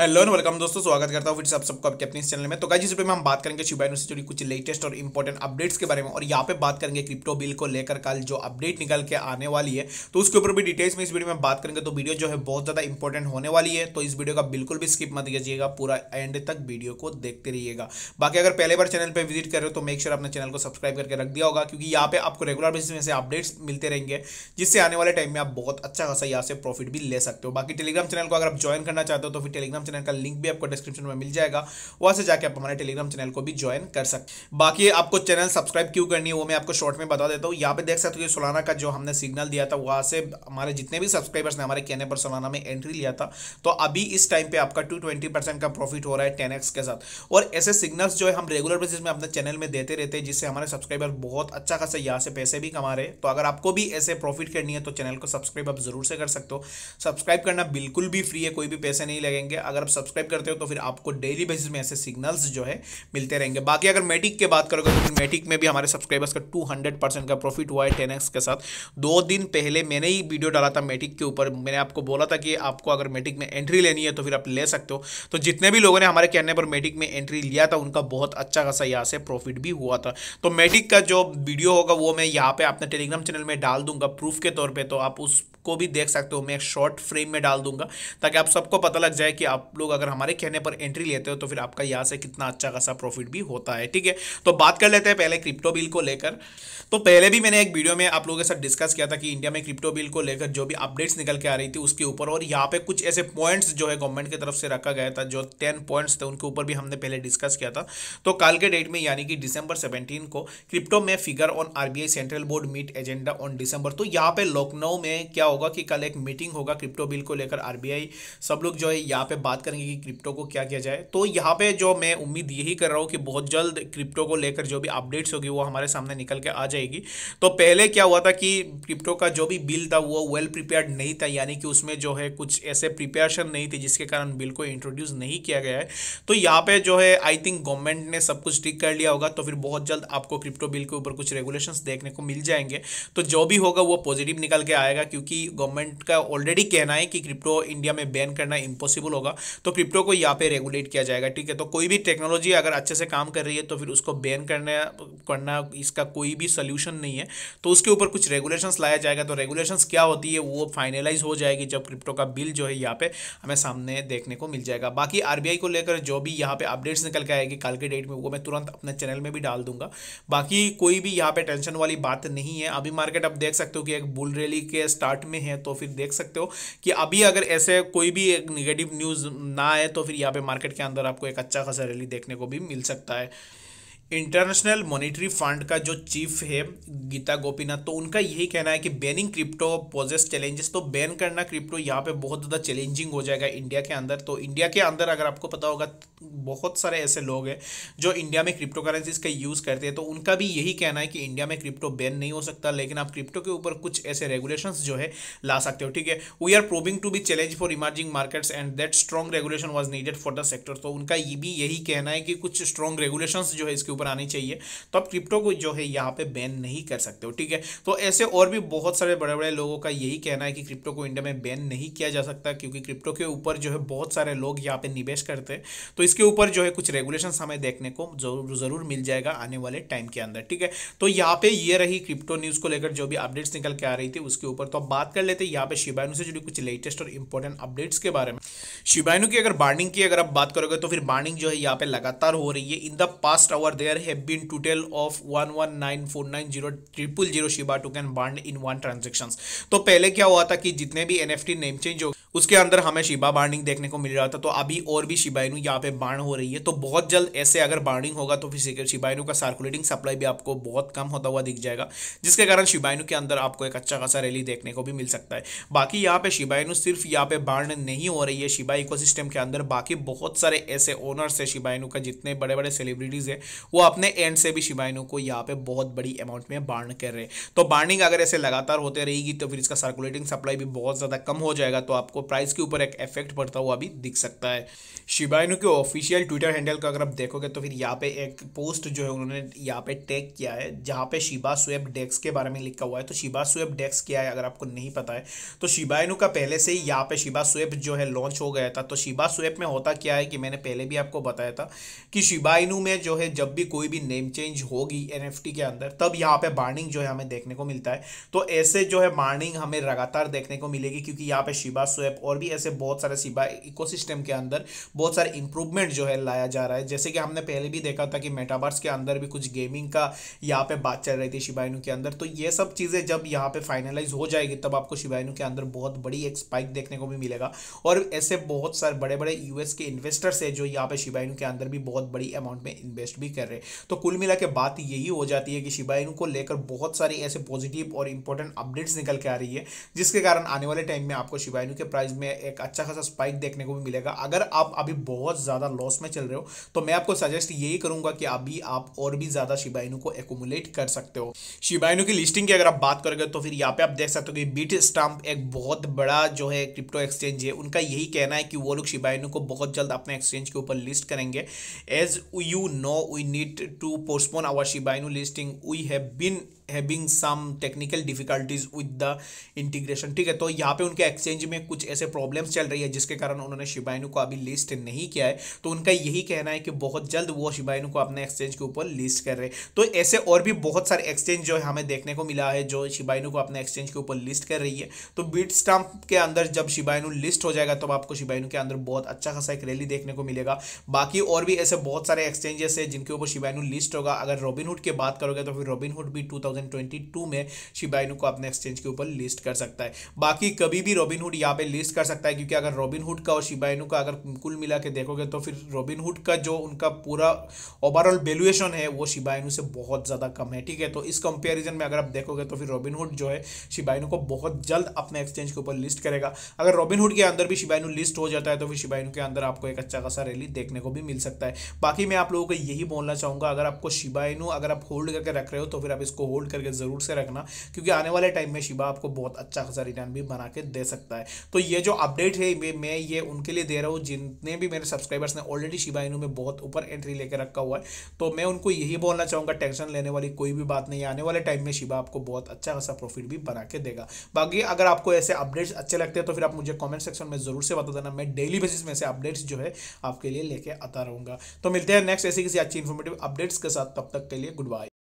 Hello and welcome दोस्तों स्वागत करता हूँ फिर से आप सबको आपके अपने चैनल में तो गाइस इस वीडियो में हम बात करेंगे शिबाइनो से जुड़ी कुछ लेटेस्ट और इंपॉर्टेंट अपडेट्स के बारे में और यहाँ पे बात करेंगे क्रिप्टो बिल को लेकर कल जो अपडेट निकल के आने वाली है तो उसके ऊपर भी डिटेल्स में इस वीडियो में बात करेंगे तो वीडियो जो है बहुत ज़्यादा इंपॉर्टेंट होने वाली है तो इस वीडियो का बिल्कुल भी स्किप मत कीजिएगा पूरा एंड तक वीडियो को देखते रहिएगा बाकी अगर पहले बार चैनल पर विजिट कर रहे हो तो मेक श्योर अपने चैनल को सब्सक्राइब करके रख दिया होगा क्योंकि यहाँ पे आपको रेगुलर बेसिस में से अपडेट्स मिलते रहेंगे जिससे आने वाले टाइम में आप बहुत अच्छा खासा यहाँ से प्रॉफिट भी ले सकते हो बाकी टेलीग्राम चैनल को अगर आप ज्वाइन करना चाहते हो तो फिर टेलीग्राम चैनल का लिंक भी आपको डिस्क्रिप्शन में मिल जाएगा वहां से जाके आप हमारे टेलीग्राम चैनल को भी ज्वाइन कर सकते बाकी आपको चैनल सब्सक्राइब क्यों करनी है वो मैं आपको शॉर्ट में बता देता हूँ यहाँ पे देख सकते हो सोलाना का जो हमने सिग्नल दिया था वहां से हमारे जितने भी सब्सक्राइबर्स ने हमारे कहने पर सोलाना में एंट्री लिया था तो अभी इस टाइम पे आपका टू का प्रॉफिट हो रहा है टेन के साथ और ऐसे सिग्नल्स जो है हम रेगुलर बेसिस में अपने चैनल में देते रहते हैं जिससे हमारे सब्सक्राइबर बहुत अच्छा खासा यहाँ से पैसे भी कमा रहे हैं तो अगर आपको भी ऐसे प्रॉफिट करनी है तो चैनल को सब्सक्राइब आप जरूर से कर सकते हो सब्सक्राइब करना बिल्कुल भी फ्री है कोई भी पैसे नहीं लगेंगे अगर आप सब्सक्राइब करते हो तो फिर आपको डेली बेसिस में ऐसे सिग्नल्स जो है मिलते रहेंगे बाकी अगर मेटिक की बात करोगे तो मेटिक में भी हमारे सब्सक्राइबर्स का टू हंड्रेड परसेंट का प्रॉफिट हुआ है टेन एक्स के साथ दो दिन पहले मैंने ही वीडियो डाला था मेटिक के ऊपर मैंने आपको बोला था कि आपको अगर मेटिक में एंट्री लेनी है तो फिर आप ले सकते हो तो जितने भी लोगों ने हमारे कहने पर मेटिक में एंट्री लिया था उनका बहुत अच्छा खासा यहाँ से प्रॉफिट भी हुआ था तो मेटिक का जो वीडियो होगा वो मैं यहाँ पे अपने टेलीग्राम चैनल में डाल दूंगा प्रूफ के तौर पर तो आप उस को भी देख सकते हो मैं एक शॉर्ट फ्रेम में डाल दूंगा ताकि आप सबको पता लग जाए कि आप लोग अगर हमारे कहने पर एंट्री लेते हो तो फिर आपका यहाँ से कितना अच्छा खासा प्रॉफिट भी होता है ठीक है तो बात कर लेते हैं पहले क्रिप्टो बिल को लेकर तो पहले भी मैंने एक वीडियो में आप लोगों के साथ डिस्कस किया था कि इंडिया में क्रिप्टो बिल को लेकर जो भी अपडेट्स निकल के आ रही थी उसके ऊपर और यहाँ पे कुछ ऐसे पॉइंट्स जो है गवर्नमेंट की तरफ से रखा गया था जो टेन पॉइंट्स थे उनके ऊपर भी हमने पहले डिस्कस किया था तो कल के डेट में यानी कि डिसंबर सेवनटीन को क्रिप्टो में figure on RBI central board meet agenda on December तो यहाँ पे लखनऊ में क्या होगा कि कल एक मीटिंग होगा क्रिप्टो बिल को लेकर आरबीआई सब लोग जो है यहाँ पे बात करेंगे कि क्रिप्टो को क्या किया जाए तो यहाँ पे जो मैं उम्मीद यही कर रहा हूँ कि बहुत जल्द क्रिप्टो को लेकर जो भी अपडेट्स होगी वो हमारे सामने निकल के आ जाएगी तो पहले क्या हुआ था कि क्रिप्टो का जो भी बिल था वो वेल प्रिपेयर नहीं था यानी कि उसमें जो है कुछ ऐसे प्रिपेरेशन नहीं थे जिसके कारण बिल को इंट्रोड्यूस नहीं किया गया है तो यहाँ पे जो है आई थिंक गवर्नमेंट ने सब कुछ ठीक कर लिया होगा तो फिर बहुत जल्द आपको क्रिप्टो बिल के ऊपर कुछ रेगुलेशंस देखने को मिल जाएंगे तो जो भी होगा वो पॉजिटिव निकल के आएगा क्योंकि गवर्नमेंट का ऑलरेडी कहना है कि क्रिप्टो इंडिया में बैन करना इम्पॉसिबल होगा तो क्रिप्टो को यहाँ पे रेगुलेट किया जाएगा ठीक है तो कोई भी टेक्नोलॉजी अगर अच्छे से काम कर रही है तो फिर उसको बैन करना करना इसका कोई भी सोल्यूशन नहीं है तो उसके ऊपर कुछ रेगुलेशंस लाया जाएगा तो रेगुलेशंस क्या होती है वो फाइनलाइज हो जाएगी जब क्रिप्टो का बिल जो है यहाँ पे हमें सामने देखने को मिल जाएगा बाकी आर को लेकर जो भी यहाँ पे अपडेट्स निकल के आएगी कल के डेट में वो मैं तुरंत अपने चैनल में भी डाल दूंगा बाकी कोई भी यहाँ पे टेंशन वाली बात नहीं है अभी मार्केट आप देख सकते हो कि एक बुल रैली के स्टार्ट में है तो फिर देख सकते हो कि अभी अगर ऐसे कोई भी एक निगेटिव न्यूज़ ना आए तो फिर यहाँ पे मार्केट के अंदर आपको एक अच्छा खासा रैली देखने को भी मिल सकता है इंटरनेशनल मॉनेटरी फंड का जो चीफ है गीता गोपीनाथ तो उनका यही कहना है कि बैनिंग क्रिप्टो पोजेस चैलेंजेस तो बैन करना क्रिप्टो यहाँ पे बहुत ज़्यादा चैलेंजिंग हो जाएगा इंडिया के अंदर तो इंडिया के अंदर अगर आपको पता होगा बहुत सारे ऐसे लोग हैं जो इंडिया में क्रिप्टो करेंसीज का यूज़ करते हैं तो उनका भी यही कहना है कि इंडिया में क्रिप्टो बैन नहीं हो सकता लेकिन आप क्रिप्टो के ऊपर कुछ ऐसे रेगुलेशन जो है ला सकते हो ठीक है we are proving to be challenge for emerging markets and that strong regulation was needed for the sector तो उनका ये भी यही कहना है कि कुछ स्ट्रॉन्ग रेगुलेशन जो है इसके ऊपर आनी चाहिए तो आप क्रिप्टो को जो है यहाँ पे बैन नहीं कर सकते हो ठीक है तो ऐसे और भी बहुत सारे बड़े बड़े लोगों का यही कहना है कि क्रिप्टो को इंडिया में बैन नहीं किया जा सकता क्योंकि क्रिप्टो के ऊपर जो है बहुत सारे लोग यहाँ पे निवेश करते हैं तो इसके ऊपर जो है कुछ रेगुलेशन हमें देखने को जरूर जरूर मिल जाएगा आने वाले टाइम के अंदर ठीक है तो यहाँ पे ये रही क्रिप्टो न्यूज़ को लेकर जो भी अपडेट्स निकल के आ रही थी उसके ऊपर तो अब बात कर लेते हैं यहाँ पे शिबाइनू से जुड़ी कुछ लेटेस्ट और इंपॉर्टेंट अपडेट्स के बारे में शिबाइनू की अगर बार्निंग की अगर आप बात करोगे तो फिर बार्निंग जो है यहाँ पे लगातार हो रही है in the past hour there there have been total of 119490 Shiba token burned in one transactions तो पहले क्या हुआ था कि जितने भी एनएफटी नेम चेंज हो उसके अंदर हमें शिबा बार्डिंग देखने को मिल रहा था तो अभी और भी शिबाइनू यहाँ पे बाढ़ हो रही है तो बहुत जल्द ऐसे अगर बार्डिंग होगा तो फिर शिबाइनू का सर्कुलेटिंग सप्लाई भी आपको बहुत कम होता हुआ दिख जाएगा जिसके कारण शिबाइनू के अंदर आपको एक अच्छा खासा रैली देखने को भी मिल सकता है बाकी यहाँ पे शिबाइनू सिर्फ यहाँ पे बाढ़ नहीं हो रही है शिबा इकोसिस्टम के अंदर बाकी बहुत सारे ऐसे ओनर्स है शिबाइनू का जितने बड़े बड़े सेलिब्रिटीज़ है वो अपने एंड से भी शिबाइनो को यहाँ पे बहुत बड़ी अमाउंट में बार्न कर रहे हैं तो बार्निंग अगर ऐसे लगातार होते रहेगी तो फिर इसका सर्कुलेटिंग सप्लाई भी बहुत ज़्यादा कम हो जाएगा तो आपको प्राइस के ऊपर एक इफेक्ट पड़ता हुआ भी दिख सकता है शिबाइनो के ऑफिशियल ट्विटर हैंडल का अगर आप देखोगे तो फिर यहाँ पे एक पोस्ट जो है उन्होंने यहाँ पे टैग किया है जहाँ पे शिबा स्वेब डेक्स के बारे में लिखा हुआ है तो शिबा स्वेब डेक्स क्या है अगर आपको नहीं पता है तो शिबाइनु का पहले से ही यहाँ पे शिबा स्वेब जो है लॉन्च हो गया था तो शिबा स्वेब में होता क्या है कि मैंने पहले भी आपको बताया था कि शिबाइनु में जो है जब भी कोई भी नेम चेंज होगी एन के अंदर तब यहाँ पे बार्निंग जो है हमें देखने को मिलता है तो ऐसे जो है बार्निंग हमें लगातार देखने को मिलेगी क्योंकि यहाँ पे शिबा स्वेप और भी ऐसे बहुत सारे शिबा इको के अंदर बहुत सारे इंप्रूवमेंट जो है लाया जा रहा है जैसे कि हमने पहले भी देखा था कि मेटावर्स के अंदर भी कुछ गेमिंग का यहाँ पे बात चल रही थी शिबाइनु के अंदर तो ये सब चीज़ें जब यहाँ पे फाइनलाइज हो जाएगी तब आपको शिबाइनु के अंदर बहुत बड़ी एक स्पाइक देखने को भी मिलेगा और ऐसे बहुत सारे बड़े बड़े यूएस के इन्वेस्टर्स है जो यहाँ पे शिबाइनु के अंदर भी बहुत बड़ी अमाउंट में इन्वेस्ट भी कर रहे तो कुल मिला के बात यही हो जाती है कि शिबा इनू को लेकर बहुत सारी ऐसे पॉजिटिव और इंपॉर्टेंट अपडेट्स निकल के आ रही है जिसके कारण आने वाले टाइम में आपको शिबा इनू के प्राइस में एक अच्छा खासा स्पाइक देखने को भी मिलेगा अगर आप अभी बहुत ज़्यादा लॉस में चल रहे हो तो मैं आपको सजेस्ट यही करूंगा कि अभी आप और भी ज़्यादा शिबाइनू को एकोमुलेट कर सकते हो शिबाइनू की लिस्टिंग की अगर आप बात करोगे तो फिर यहाँ पर आप देख सकते हो कि बीट स्टाम्प एक बहुत बड़ा जो है क्रिप्टो एक्सचेंज है उनका यही कहना है कि वो लोग शिबाइनू को बहुत जल्द अपने एक्सचेंज के ऊपर लिस्ट करेंगे as you know we need to postpone our Shiba Inu listing. We have been having some technical difficulties with the integration ठीक है तो यहाँ पे उनके एक्सचेंज में कुछ ऐसे प्रॉब्लम्स चल रही है जिसके कारण उन्होंने शिबाइनु को अभी लिस्ट नहीं किया है तो उनका यही कहना है कि बहुत जल्द वो शिबाइनु को अपने एक्सचेंज के ऊपर लिस्ट कर रहे हैं तो ऐसे और भी बहुत सारे एक्सचेंज जो है हमें देखने को मिला है जो शिबाइनु को अपने एक्सचेंज के ऊपर लिस्ट कर रही है तो बीट स्टाम्प के अंदर जब शिबाइनु लिस्ट हो जाएगा तब तो आपको शिबाइनु के अंदर बहुत अच्छा खासा एक रैली देखने को मिलेगा बाकी और भी ऐसे बहुत सारे एक्सचेंजेस है जिनके ऊपर शिबाइनु लिस्ट होगा अगर रॉबिनहुड की बात करोगे तो फिर रॉबिनहुड भी टू 2022 में शिबाइनू को अपने एक्सचेंज के ऊपर लिस्ट कर सकता है बाकी कभी भी रॉबिनहुड यहाँ पे लिस्ट कर सकता है क्योंकि अगर रॉबिनहुड का और शिबाइनू का अगर कुल मिला के देखोगे तो फिर रॉबिनहुड का जो उनका पूरा ओवरऑल वैल्यूएशन है वो शिबाइनू से बहुत ज़्यादा कम है ठीक है तो इस कंपेरिजन में अगर आप देखोगे तो फिर रॉबिनहुड जो है शिबाइनू को बहुत जल्द अपने एक्सचेंज के ऊपर लिस्ट करेगा अगर रॉबिनहुड के अंदर भी शिबाइनू लिस्ट हो जाता है तो फिर शिबाइनू के अंदर आपको एक अच्छा खासा रैली देखने को भी मिल सकता है बाकी मैं आप लोगों को यही बोलना चाहूँगा अगर आपको शिबाइनू अगर आप होल्ड करके रख रहे हो तो फिर आप इसको होल्ड कमेंट करके ज़रूर से रखना क्योंकि आने वाले टाइम में शिबा आपको बहुत अच्छा खासा रिटर्न भी बना के दे सकता है तो ये जो अपडेट है मैं ये उनके लिए दे रहा हूँ जितने भी मेरे सब्सक्राइबर्स ने ऑलरेडी शिबा इनू में बहुत ऊपर एंट्री लेकर रखा हुआ है तो मैं उनको यही बोलना चाहूँगा टेंशन लेने वाली कोई भी बात नहीं आने वाले टाइम में शिबा आपको बहुत अच्छा खासा प्रॉफिट भी बना के देगा बाकी अगर आपको ऐसे अपडेट्स अच्छे लगते हैं तो फिर आप मुझे कॉमेंट सेक्शन में ज़रूर से बता देना मैं डेली बेसिस में ऐसे अपडेट्स जो है आपके लिए लेके आता रहूँगा तो मिलते हैं नेक्स्ट ऐसी किसी अच्छी इन्फॉर्मेटिव अपडेट्स के साथ तब तक के लिए गुड बाय